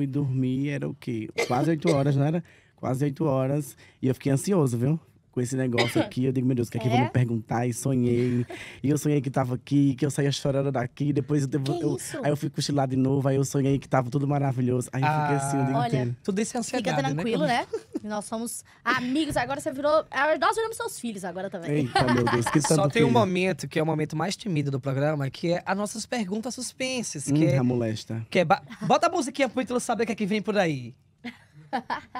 fui dormir, era o quê? Quase oito horas, não era? Quase oito horas. E eu fiquei ansioso, viu? com esse negócio aqui. Eu digo, meu Deus, o que é que vão é? me perguntar? E sonhei. E eu sonhei que tava aqui, que eu saía chorando daqui. Depois eu, devo, eu aí eu fui cochilar de novo. Aí eu sonhei que tava tudo maravilhoso. Aí ah, eu fiquei assim o dia ah. olha, Tudo isso é ansiedade, Fica né? tranquilo, né? né? nós somos amigos. Agora você virou. É, nós viramos seus filhos agora também. Eita, meu Deus, que Só tem filho. um momento que é o momento mais temido do programa, que é as nossas perguntas suspensas. Que hum, é, molesta. Que é ba... Bota a musiquinha pro Ítalo saber o que é que vem por aí.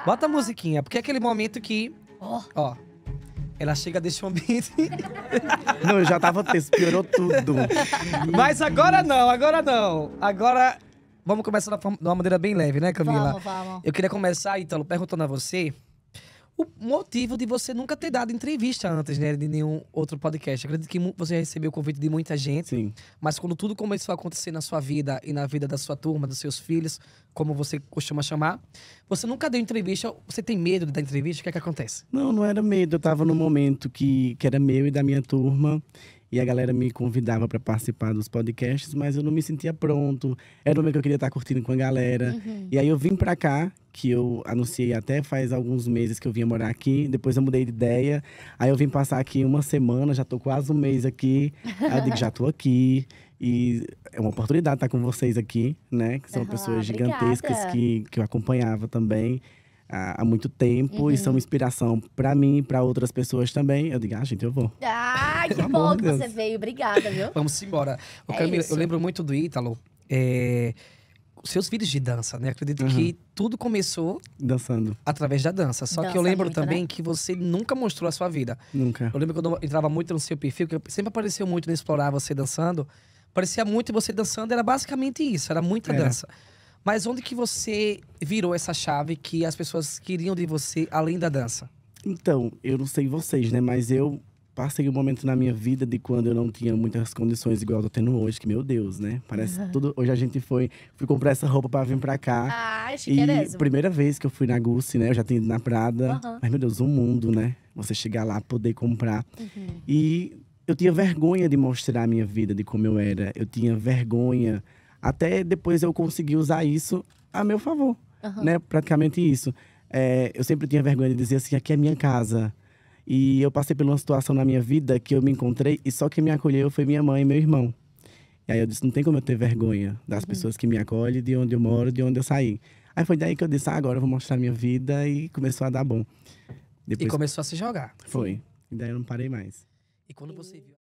Bota a musiquinha, porque é aquele momento que. Oh. Ó. Ela chega desse ambiente. não, eu já tava tenso, piorou tudo. Mas agora não, agora não. Agora Vamos começar de uma maneira bem leve, né, Camila? Vamos, vamos. Eu queria começar, Ítalo, perguntando a você o motivo de você nunca ter dado entrevista antes, né? De nenhum outro podcast. acredito que você recebeu o convite de muita gente. Sim. Mas quando tudo começou a acontecer na sua vida e na vida da sua turma, dos seus filhos, como você costuma chamar, você nunca deu entrevista. Você tem medo de dar entrevista? O que é que acontece? Não, não era medo. Eu estava no momento que, que era meu e da minha turma e a galera me convidava para participar dos podcasts, mas eu não me sentia pronto. Era o momento que eu queria estar curtindo com a galera. Uhum. E aí eu vim para cá, que eu anunciei até faz alguns meses que eu vinha morar aqui. Depois eu mudei de ideia. Aí eu vim passar aqui uma semana, já tô quase um mês aqui. Aí eu digo, já tô aqui. E é uma oportunidade estar com vocês aqui, né? Que são pessoas obrigada. gigantescas que, que eu acompanhava também há, muito tempo uhum. e são uhum. inspiração para mim e para outras pessoas também. Eu digo, ah, gente, eu vou. Ah, que bom que você veio. Obrigada, viu? Vamos embora. É Camila, eu lembro muito do Ítalo. É seus vídeos de dança, né? Acredito uhum. que tudo começou dançando através da dança. Só dança que eu lembro muito, né? também né? que você nunca mostrou a sua vida. Nunca. Eu lembro quando eu entrava muito no seu perfil, que sempre apareceu muito no explorar você dançando. Parecia muito você dançando, era basicamente isso, era muita é. dança. Mas onde que você virou essa chave que as pessoas queriam de você além da dança? Então, eu não sei vocês, né? Mas eu passei um momento na minha vida de quando eu não tinha muitas condições igual eu tô tendo hoje, que meu Deus, né? Parece uhum. tudo. Hoje a gente foi, fui comprar essa roupa para vir para cá. Ah, chiquereza. E é primeira vez que eu fui na Gucci, né? Eu já tinha ido na Prada. Uhum. Mas meu Deus, um mundo, né? Você chegar lá, poder comprar. Uhum. E eu tinha vergonha de mostrar a minha vida, de como eu era. Eu tinha vergonha até depois eu consegui usar isso a meu favor, uhum. né? Praticamente isso. É, eu sempre tinha vergonha de dizer assim, aqui é minha casa. E eu passei por uma situação na minha vida que eu me encontrei e só quem me acolheu foi minha mãe e meu irmão. E aí eu disse, não tem como eu ter vergonha das uhum. pessoas que me acolhem, de onde eu moro, de onde eu saí. Aí foi daí que eu disse, ah, agora eu vou mostrar minha vida e começou a dar bom. Depois... E começou a se jogar. Foi. E daí eu não parei mais. E quando você viu...